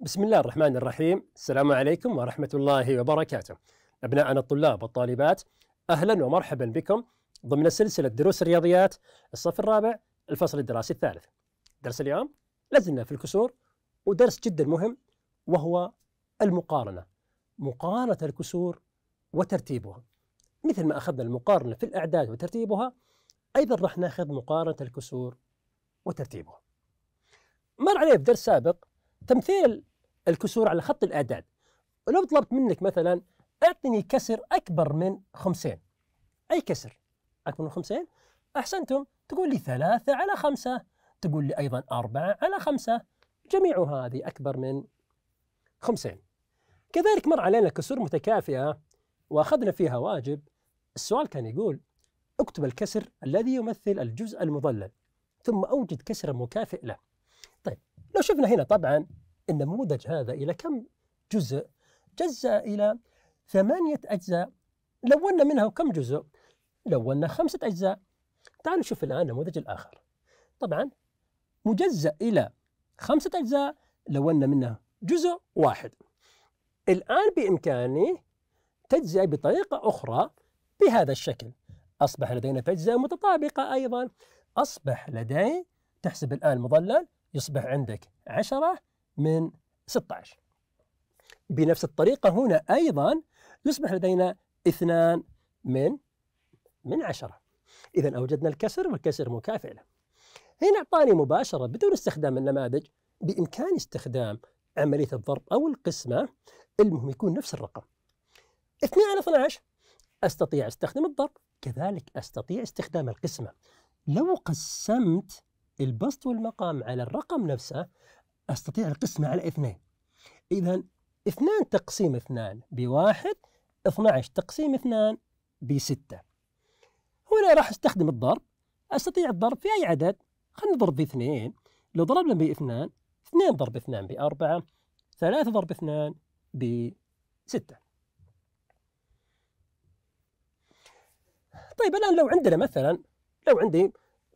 بسم الله الرحمن الرحيم السلام عليكم ورحمة الله وبركاته أبناءنا الطلاب والطالبات أهلا ومرحبا بكم ضمن سلسلة دروس الرياضيات الصف الرابع الفصل الدراسي الثالث درس اليوم لازلنا في الكسور ودرس جدا مهم وهو المقارنة مقارنة الكسور وترتيبها مثل ما أخذنا المقارنة في الأعداد وترتيبها أيضا راح ناخذ مقارنة الكسور وترتيبها مر عليه في درس سابق تمثيل الكسور على خط الأعداد ولو طلبت منك مثلا أعطني كسر أكبر من خمسين أي كسر أكبر من خمسين أحسنتم تقول لي ثلاثة على خمسة تقول لي أيضا أربعة على خمسة جميع هذه أكبر من خمسين كذلك مر علينا كسور متكافئة وأخذنا فيها واجب السؤال كان يقول اكتب الكسر الذي يمثل الجزء المضلل ثم أوجد كسرا مكافئ له طيب لو شفنا هنا طبعا النموذج هذا إلى كم جزء جزأ إلى ثمانية أجزاء لونا منها كم جزء لونا خمسة أجزاء تعالوا نشوف الآن النموذج الآخر طبعا مجزأ إلى خمسة أجزاء لونا منها جزء واحد الآن بإمكاني تجزئة بطريقة أخرى بهذا الشكل أصبح لدينا تجزئة متطابقة أيضا أصبح لدي تحسب الآن مضلل يصبح عندك 10 من 16 بنفس الطريقة هنا أيضا يصبح لدينا 2 من من 10 إذا أوجدنا الكسر والكسر مكافئ له هنا أعطاني مباشرة بدون استخدام النماذج بإمكاني استخدام عملية الضرب أو القسمة المهم يكون نفس الرقم 2 على 12 أستطيع استخدم الضرب كذلك أستطيع استخدام القسمة لو قسمت البسط والمقام على الرقم نفسه أستطيع القسمة على اثنين إذا اثنان تقسيم اثنان بواحد 12 تقسيم اثنان بستة هنا راح أستخدم الضرب أستطيع الضرب في أي عدد خلينا نضرب باثنين لو ضربنا باثنان اثنين ضرب اثنان بأربعة ثلاثة ضرب اثنان بستة طيب الآن لو عندنا مثلا لو عندي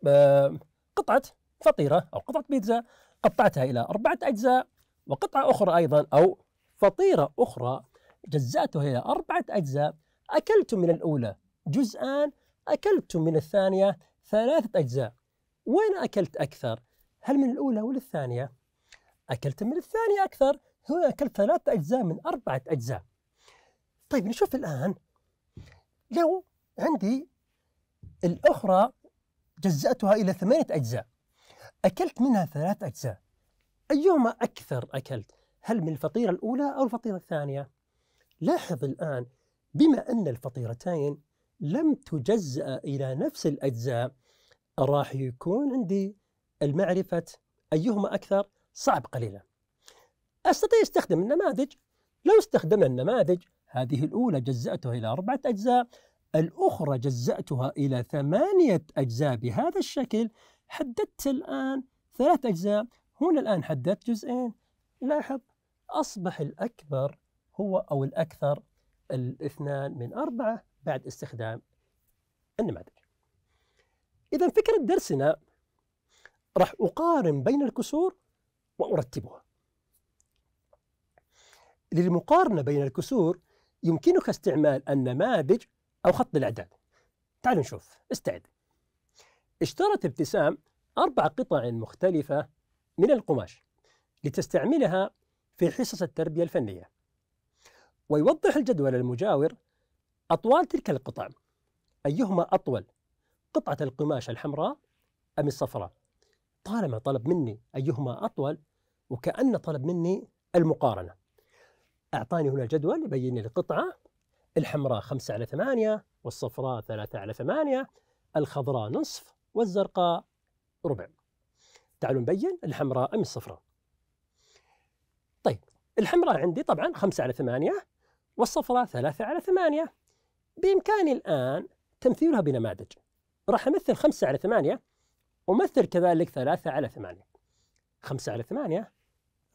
آه، قطعة فطيرة أو قطعة بيتزا قطعتها إلى أربعة أجزاء وقطعة أخرى أيضا أو فطيرة أخرى جزأتها إلى أربعة أجزاء أكلت من الأولى جزءان أكلت من الثانية ثلاثة أجزاء وين أكلت أكثر؟ هل من الأولى ولا الثانية؟ أكلت من الثانية أكثر هنا أكلت ثلاثة أجزاء من أربعة أجزاء طيب نشوف الآن لو عندي الأخرى جزأتها إلى ثمانية أجزاء أكلت منها ثلاث أجزاء أيهما أكثر أكلت؟ هل من الفطيرة الأولى أو الفطيرة الثانية؟ لاحظ الآن بما أن الفطيرتين لم تجزأ إلى نفس الأجزاء راح يكون عندي المعرفة أيهما أكثر صعب قليلا أستطيع استخدم النماذج لو استخدمنا النماذج هذه الأولى جزأتها إلى أربعة أجزاء الأخرى جزأتها إلى ثمانية أجزاء بهذا الشكل حددت الآن ثلاث أجزاء هنا الآن حددت جزئين لاحظ أصبح الأكبر هو أو الأكثر الاثنان من أربعة بعد استخدام النماذج إذا فكرة درسنا راح أقارن بين الكسور وأرتبها للمقارنة بين الكسور يمكنك استعمال النماذج أو خط الإعداد تعالوا نشوف استعد اشترت ابتسام أربع قطع مختلفة من القماش لتستعملها في حصص التربية الفنية ويوضح الجدول المجاور أطوال تلك القطع أيهما أطول قطعة القماش الحمراء أم الصفراء طالما طلب مني أيهما أطول وكأن طلب مني المقارنة أعطاني هنا الجدول يبين لي القطعة الحمراء 5 على 8 والصفراء 3 على 8 الخضراء نصف والزرقاء ربع تعالوا نبين الحمراء أم الصفراء طيب الحمراء عندي طبعا 5 على 8 والصفراء 3 على 8 بإمكاني الآن تمثيلها بنماذج راح أمثل 5 على 8 ومثل كذلك 3 على 8 5 على 8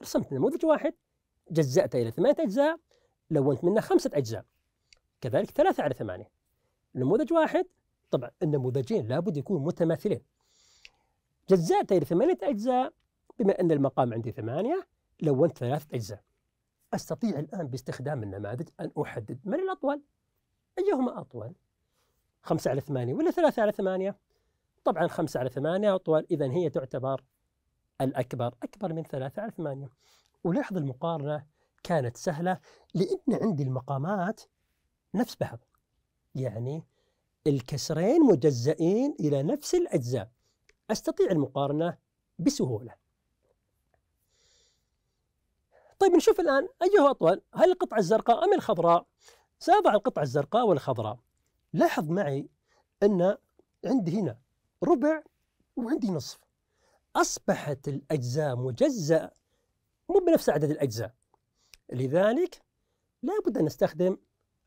رسمت نموذج واحد جزأته إلى 8 أجزاء لونت منه خمسة أجزاء كذلك 3 على 8 نموذج واحد طبعا النموذجين لابد يكونوا متماثلين جزأته إلى ثمانية أجزاء بما أن المقام عندي ثمانية لونت ثلاثة أجزاء أستطيع الآن باستخدام النماذج أن أحدد من الأطول أيهما أطول خمسة على ثمانية ولا ثلاثة على ثمانية طبعا خمسة على ثمانية أطول إذا هي تعتبر الأكبر أكبر من ثلاثة على ثمانية ولاحظ المقارنة كانت سهلة لأن عندي المقامات نفس بعض يعني الكسرين مجزئين إلى نفس الأجزاء أستطيع المقارنة بسهولة طيب نشوف الآن أيه أطول هل القطعة الزرقاء أم الخضراء سأضع القطعة الزرقاء والخضراء لاحظ معي أن عندي هنا ربع وعندي نصف أصبحت الأجزاء مجزأة مو بنفس عدد الأجزاء لذلك لابد أن نستخدم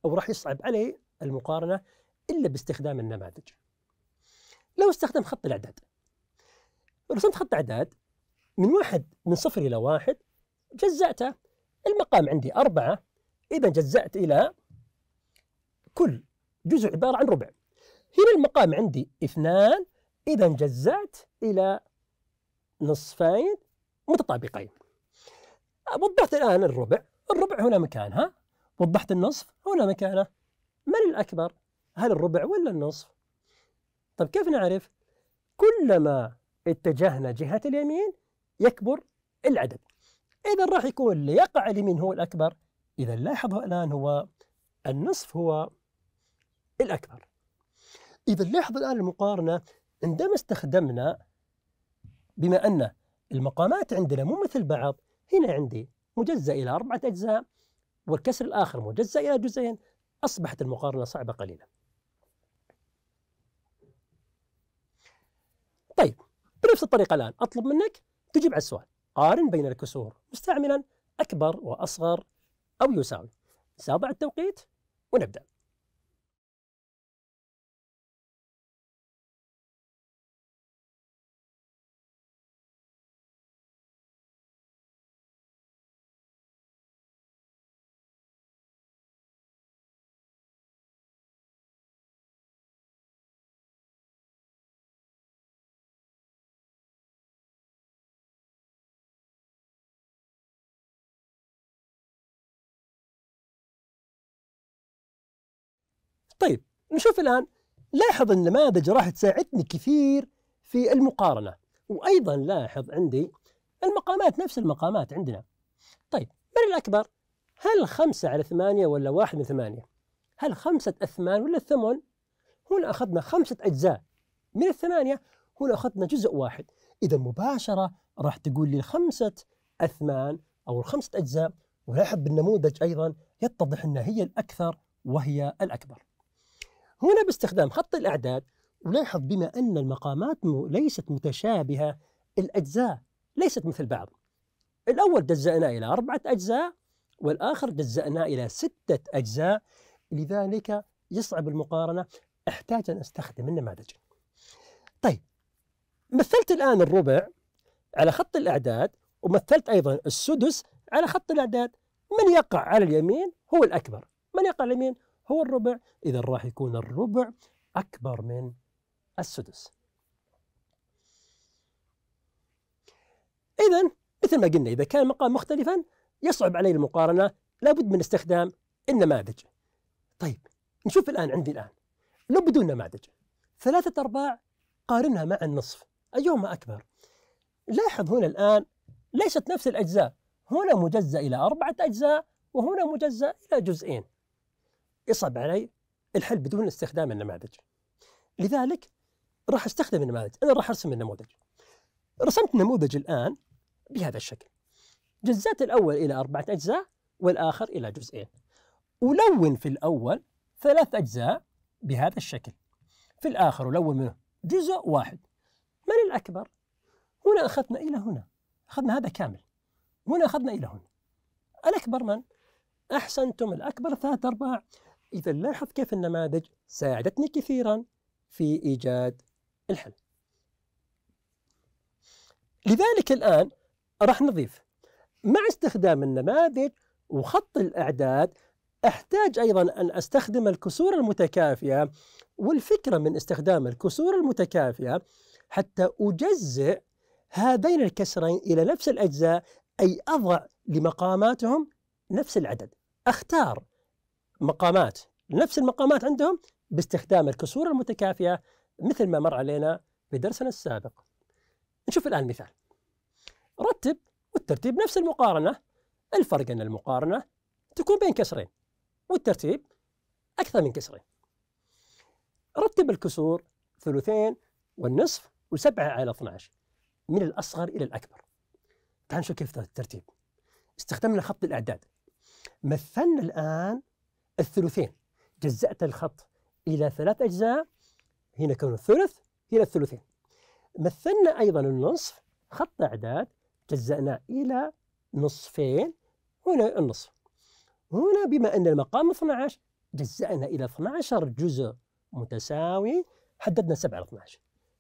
أو راح يصعب علي المقارنة إلا باستخدام النماذج لو استخدم خط الأعداد رسمت خط أعداد من واحد من صفر إلى واحد جزأته المقام عندي أربعة إذا جزأت إلى كل جزء عبارة عن ربع هنا المقام عندي اثنان إذا جزأت إلى نصفين متطابقين وضحت الآن الربع الربع هنا مكانها وضحت النصف هنا مكانه من الأكبر؟ هل الربع ولا النصف طب كيف نعرف كلما اتجهنا جهة اليمين يكبر العدد إذا راح يكون اللي يقع اليمين هو الأكبر إذا لاحظوا الآن هو النصف هو الأكبر إذا لاحظوا الآن المقارنة عندما استخدمنا بما أن المقامات عندنا مو مثل بعض هنا عندي مجزأ إلى أربعة أجزاء والكسر الآخر مجزأ إلى جزئين أصبحت المقارنة صعبة قليلاً طيب بنفس الطريقه الان اطلب منك تجيب على السؤال قارن بين الكسور مستعملا اكبر واصغر او يساوي سابع التوقيت ونبدا طيب نشوف الآن لاحظ النماذج راح تساعدني كثير في المقارنة وأيضا لاحظ عندي المقامات نفس المقامات عندنا طيب من الأكبر هل خمسة على ثمانية ولا واحد من ثمانية هل خمسة أثمان ولا الثمن هنا أخذنا خمسة أجزاء من الثمانية هنا أخذنا جزء واحد إذا مباشرة راح تقول لي خمسة أثمان أو الخمسة أجزاء ولاحظ بالنموذج أيضا يتضح أن هي الأكثر وهي الأكبر هنا باستخدام خط الأعداد نلاحظ بما أن المقامات ليست متشابهة الأجزاء ليست مثل بعض الأول جزأنا إلى أربعة أجزاء والآخر جزأنا إلى ستة أجزاء لذلك يصعب المقارنة أحتاج أن أستخدم النماذج طيب مثلت الآن الربع على خط الأعداد ومثلت أيضا السدس على خط الأعداد من يقع على اليمين هو الأكبر من يقع على اليمين هو الربع إذا راح يكون الربع أكبر من السدس إذا مثل ما قلنا إذا كان المقام مختلفا يصعب علي المقارنة لابد من استخدام النماذج طيب نشوف الآن عندي الآن لو بدون نماذج ثلاثة أرباع قارنها مع النصف أيهما أكبر لاحظ هنا الآن ليست نفس الأجزاء هنا مجزأ إلى أربعة أجزاء وهنا مجزأ إلى جزئين يصعب علي الحل بدون استخدام النماذج لذلك راح استخدم النماذج انا راح ارسم النموذج رسمت النموذج الان بهذا الشكل جزأت الاول الى اربعه اجزاء والاخر الى جزئين الون في الاول ثلاث اجزاء بهذا الشكل في الاخر الون منه جزء واحد من الاكبر هنا اخذنا الى هنا اخذنا هذا كامل هنا اخذنا الى هنا الاكبر من احسنتم الاكبر ثلاث ارباع إذا لاحظ كيف النماذج ساعدتني كثيرا في إيجاد الحل لذلك الآن راح نضيف مع استخدام النماذج وخط الأعداد أحتاج أيضا أن أستخدم الكسور المتكافية والفكرة من استخدام الكسور المتكافية حتى أجزئ هذين الكسرين إلى نفس الأجزاء أي أضع لمقاماتهم نفس العدد أختار مقامات نفس المقامات عندهم باستخدام الكسور المتكافئة مثل ما مر علينا في درسنا السابق نشوف الآن مثال رتب والترتيب نفس المقارنة الفرق أن المقارنة تكون بين كسرين والترتيب أكثر من كسرين رتب الكسور ثلثين والنصف وسبعة على 12 من الأصغر إلى الأكبر تعال نشوف كيف الترتيب استخدمنا خط الأعداد مثلنا الآن الثلثين جزأت الخط إلى ثلاث أجزاء هنا كون الثلث هنا الثلثين مثلنا أيضا النصف خط أعداد جزأناه إلى نصفين هنا النصف هنا بما أن المقام 12 جزأنا إلى 12 جزء متساوي حددنا 7 على 12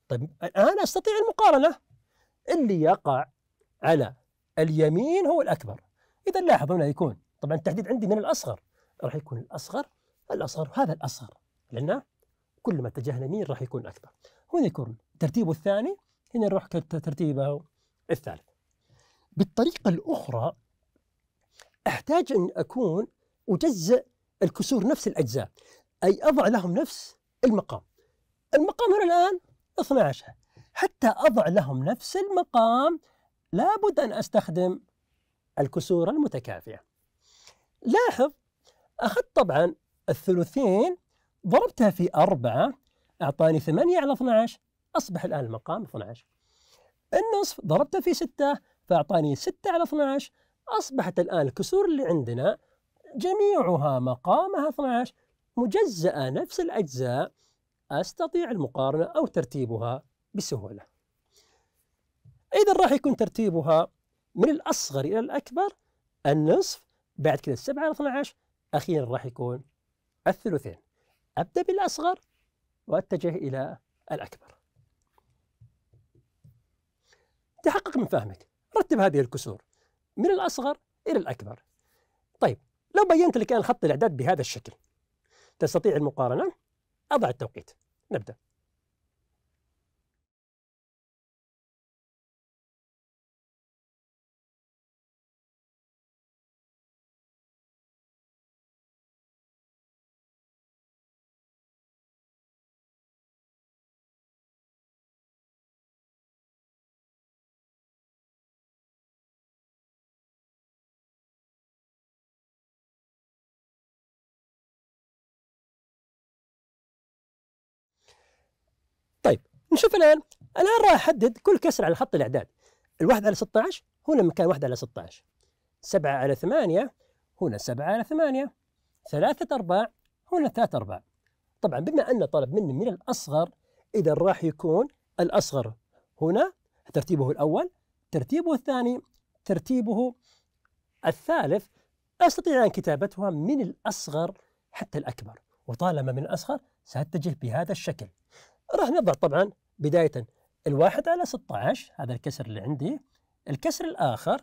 طيب الآن أستطيع المقارنة اللي يقع على اليمين هو الأكبر إذا لاحظ هنا يكون طبعا التحديد عندي من الأصغر راح يكون الأصغر الأصغر هذا الأصغر لأن كل ما اتجهنا يمين راح يكون أكبر هنا يكون ترتيبه الثاني هنا نروح ترتيبه الثالث بالطريقة الأخرى أحتاج أن أكون أجزئ الكسور نفس الأجزاء أي أضع لهم نفس المقام المقام هنا الآن 12 حتى أضع لهم نفس المقام لابد أن أستخدم الكسور المتكافئة لاحظ أخذت طبعا الثلثين ضربتها في أربعة أعطاني ثمانية على 12 أصبح الآن المقام 12 النصف ضربته في ستة فأعطاني ستة على 12 أصبحت الآن الكسور اللي عندنا جميعها مقامها 12 مجزأة نفس الأجزاء أستطيع المقارنة أو ترتيبها بسهولة إذا راح يكون ترتيبها من الأصغر إلى الأكبر النصف بعد كذا 7 على 12 أخيرا راح يكون الثلثين أبدأ بالأصغر وأتجه إلى الأكبر تحقق من فهمك رتب هذه الكسور من الأصغر إلى الأكبر طيب لو بينت لك الآن خط الإعداد بهذا الشكل تستطيع المقارنة أضع التوقيت نبدأ نشوف الان الان راح احدد كل كسر على خط الاعداد الواحد على 16 هنا مكان واحد على 16 7 على 8 هنا 7 على 8 ثلاثة أرباع هنا ثلاثة أرباع طبعا بما أن طلب مني من الأصغر إذا راح يكون الأصغر هنا ترتيبه الأول ترتيبه الثاني ترتيبه الثالث أستطيع أن كتابتها من الأصغر حتى الأكبر وطالما من الأصغر سأتجه بهذا الشكل راح نضع طبعا بداية الواحد على 16 هذا الكسر اللي عندي الكسر الآخر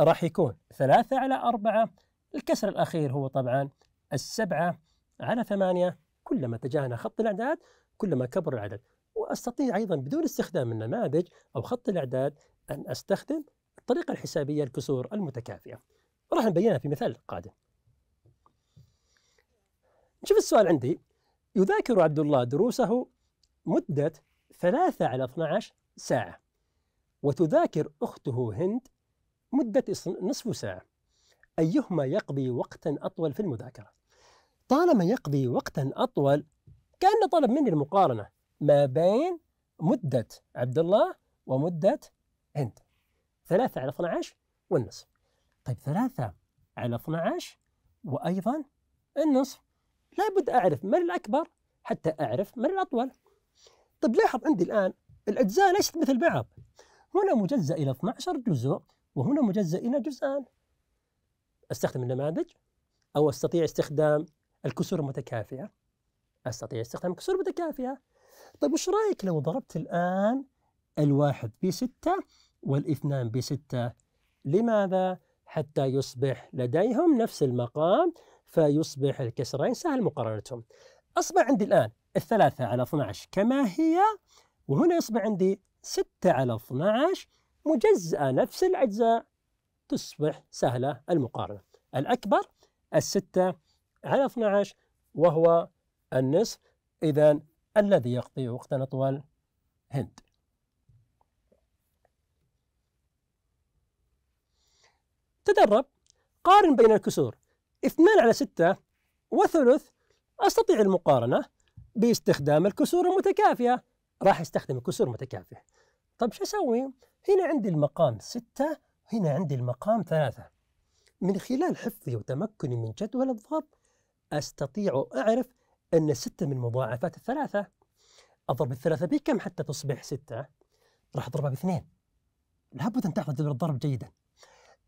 راح يكون ثلاثة على أربعة الكسر الأخير هو طبعا السبعة على ثمانية كلما تجاهنا خط الأعداد كلما كبر العدد وأستطيع أيضا بدون استخدام النماذج أو خط الأعداد أن أستخدم الطريقة الحسابية الكسور المتكافئة راح نبينها في مثال قادم نشوف السؤال عندي يذاكر عبد الله دروسه مدة ثلاثة على 12 ساعة وتذاكر أخته هند مدة نصف ساعة أيهما يقضي وقتا أطول في المذاكرة طالما يقضي وقتا أطول كان طلب مني المقارنة ما بين مدة عبد الله ومدة هند ثلاثة على 12 والنصف طيب ثلاثة على 12 وأيضا النصف لابد أعرف من الأكبر حتى أعرف من الأطول طيب لاحظ عندي الآن الأجزاء ليست مثل بعض هنا مجزأ إلى 12 جزء وهنا مجزأ إلى جزءان استخدم النماذج أو أستطيع استخدام الكسور المتكافئة أستطيع استخدام الكسور المتكافئة طيب وش رأيك لو ضربت الآن الواحد بستة والاثنان بستة لماذا؟ حتى يصبح لديهم نفس المقام فيصبح الكسرين سهل مقارنتهم أصبح عندي الآن الثلاثة على 12 كما هي وهنا يصبح عندي 6 على 12 مجزأة نفس الأجزاء تصبح سهلة المقارنة الأكبر الستة على 12 وهو النصف إذا الذي يقضي وقتا أطول هند تدرب قارن بين الكسور 2 على 6 وثلث أستطيع المقارنة باستخدام الكسور المتكافئة راح يستخدم الكسور المتكافئة طيب شو أسوي؟ هنا عندي المقام ستة هنا عندي المقام ثلاثة من خلال حفظي وتمكني من جدول الضرب أستطيع أعرف أن ستة من مضاعفات الثلاثة أضرب الثلاثة بكم حتى تصبح ستة؟ راح أضربها باثنين لابد أن تحفظ جدول الضرب جيدا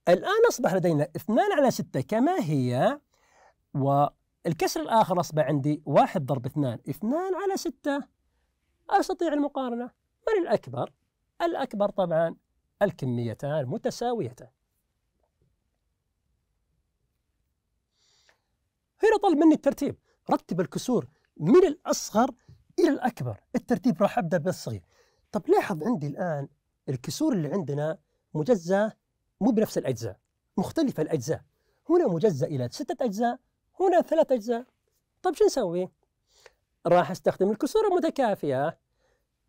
الآن أصبح لدينا اثنان على ستة كما هي و الكسر الآخر أصبح عندي واحد ضرب اثنان اثنان على ستة أستطيع المقارنة من الأكبر؟ الأكبر طبعا الكميتان متساويتان هنا طلب مني الترتيب رتب الكسور من الأصغر إلى الأكبر الترتيب راح أبدأ بالصغير طب لاحظ عندي الآن الكسور اللي عندنا مجزأ مو بنفس الأجزاء مختلفة الأجزاء هنا مجزأ إلى ستة أجزاء هنا ثلاث أجزاء طيب شو نسوي؟ راح استخدم الكسور المتكافية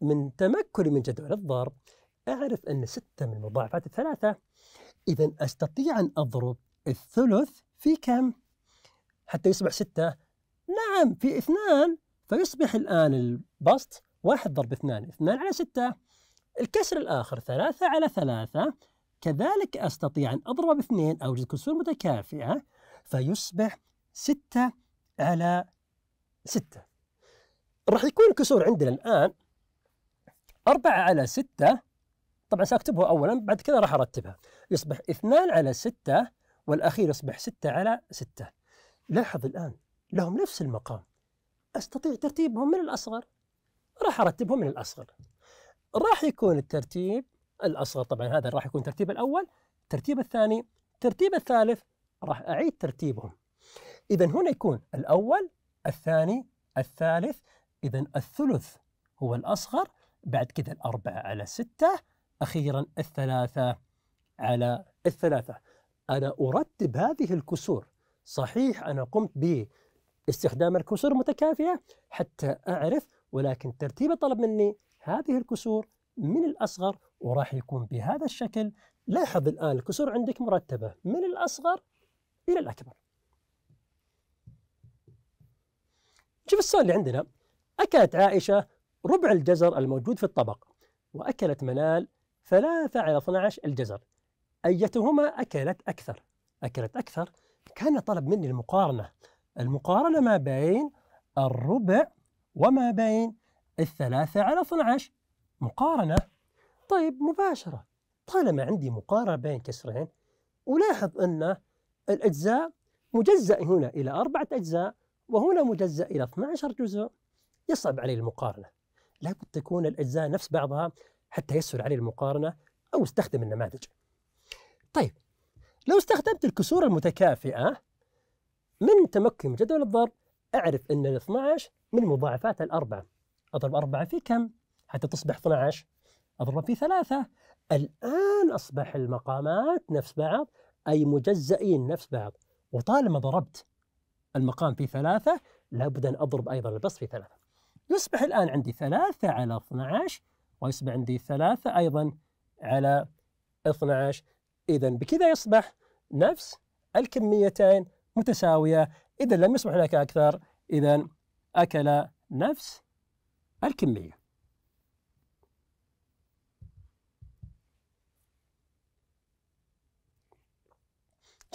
من تمكني من جدول الضرب أعرف أن ستة من المضاعفات الثلاثة إذا أستطيع أن أضرب الثلث في كم؟ حتى يصبح ستة نعم في اثنان فيصبح الآن البسط واحد ضرب اثنان اثنان على ستة الكسر الآخر ثلاثة على ثلاثة كذلك أستطيع أن أضرب اثنين أوجد كسور متكافئة فيصبح 6 على 6 راح يكون الكسور عندنا الآن 4 على 6 طبعا ساكتبها أولا بعد كذا راح أرتبها يصبح 2 على 6 والأخير يصبح 6 على 6 لاحظ الآن لهم نفس المقام أستطيع ترتيبهم من الأصغر راح أرتبهم من الأصغر راح يكون الترتيب الأصغر طبعا هذا راح يكون الترتيب الأول الترتيب الثاني الترتيب الثالث راح أعيد ترتيبهم إذا هنا يكون الأول الثاني الثالث إذا الثلث هو الأصغر بعد كذا الأربعة على ستة أخيرا الثلاثة على الثلاثة أنا أرتب هذه الكسور صحيح أنا قمت باستخدام الكسور المتكافئة حتى أعرف ولكن ترتيب طلب مني هذه الكسور من الأصغر وراح يكون بهذا الشكل لاحظ الآن الكسور عندك مرتبة من الأصغر إلى الأكبر شوف السؤال اللي عندنا أكلت عائشة ربع الجزر الموجود في الطبق وأكلت منال 3 على 12 الجزر أيتهما أكلت أكثر أكلت أكثر كان طلب مني المقارنة المقارنة ما بين الربع وما بين الثلاثة على 12 مقارنة طيب مباشرة طالما عندي مقارنة بين كسرين ألاحظ أن الأجزاء مجزأ هنا إلى أربعة أجزاء وهنا مجزأ إلى 12 جزء يصعب عليه المقارنة لابد تكون الأجزاء نفس بعضها حتى يسهل عليه المقارنة أو استخدم النماذج طيب لو استخدمت الكسور المتكافئة من تمكن جدول الضرب أعرف أن ال 12 من مضاعفات الأربعة أضرب أربعة في كم حتى تصبح 12 أضرب في ثلاثة الآن أصبح المقامات نفس بعض أي مجزئين نفس بعض وطالما ضربت المقام في ثلاثة لابد أن أضرب أيضا البسط في ثلاثة يصبح الآن عندي ثلاثة على 12 ويصبح عندي ثلاثة أيضا على 12 إذا بكذا يصبح نفس الكميتين متساوية إذا لم يصبح هناك أكثر إذا أكل نفس الكمية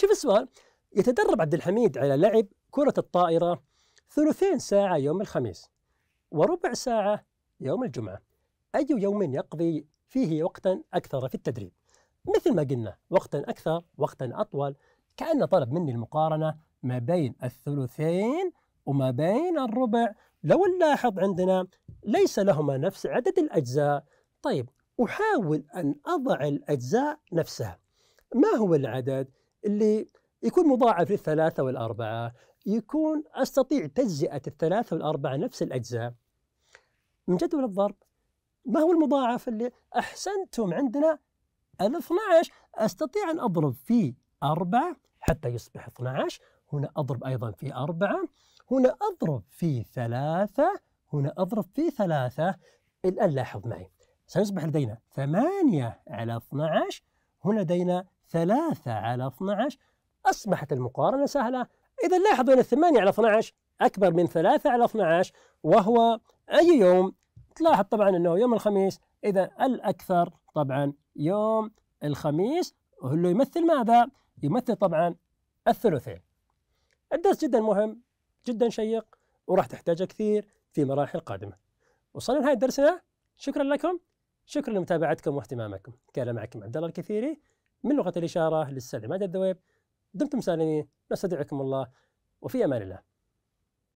شوف السؤال يتدرب عبد الحميد على لعب كرة الطائرة ثلثين ساعة يوم الخميس وربع ساعة يوم الجمعة أي يوم يقضي فيه وقتا أكثر في التدريب مثل ما قلنا وقتا أكثر وقتا أطول كأنه طلب مني المقارنة ما بين الثلثين وما بين الربع لو نلاحظ عندنا ليس لهما نفس عدد الأجزاء طيب أحاول أن أضع الأجزاء نفسها ما هو العدد اللي يكون مضاعف للثلاثة والأربعة يكون أستطيع تجزئة الثلاثة والأربعة نفس الأجزاء من جدول الضرب ما هو المضاعف اللي أحسنتم عندنا ال 12 أستطيع أن أضرب في أربعة حتى يصبح 12 هنا أضرب أيضا في أربعة هنا أضرب في ثلاثة هنا أضرب في ثلاثة الآن لاحظ معي سيصبح لدينا 8 على 12 هنا لدينا 3 على 12 أصبحت المقارنة سهلة إذا لاحظوا أن الثمانية على 12 أكبر من ثلاثة على 12 وهو أي يوم تلاحظ طبعا أنه يوم الخميس إذا الأكثر طبعا يوم الخميس اللي يمثل ماذا؟ يمثل طبعا الثلثين الدرس جدا مهم جدا شيق وراح تحتاجه كثير في مراحل قادمة وصلنا لنهاية درسنا شكرا لكم شكرا لمتابعتكم واهتمامكم كان معكم عبد الله الكثيري من لغة الإشارة للسادة ماجد الذويب دمتم سالمين نستودعكم الله وفي امان الله